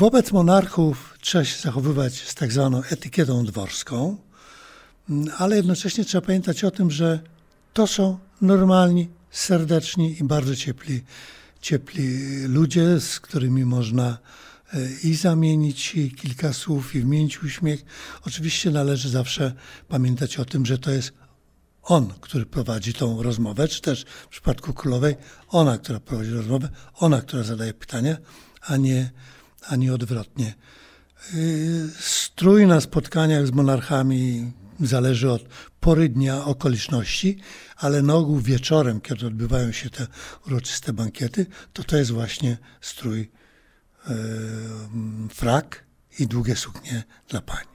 Wobec monarchów trzeba się zachowywać z tak zwaną etykietą dworską, ale jednocześnie trzeba pamiętać o tym, że to są normalni, serdeczni i bardzo ciepli, ciepli ludzie, z którymi można e, i zamienić kilka słów, i wmienić uśmiech. Oczywiście należy zawsze pamiętać o tym, że to jest on, który prowadzi tą rozmowę, czy też w przypadku królowej ona, która prowadzi rozmowę, ona, która zadaje pytania, a nie ani odwrotnie. Y, strój na spotkaniach z monarchami zależy od pory dnia, okoliczności, ale na ogół wieczorem, kiedy odbywają się te uroczyste bankiety, to to jest właśnie strój y, frak i długie suknie dla pań.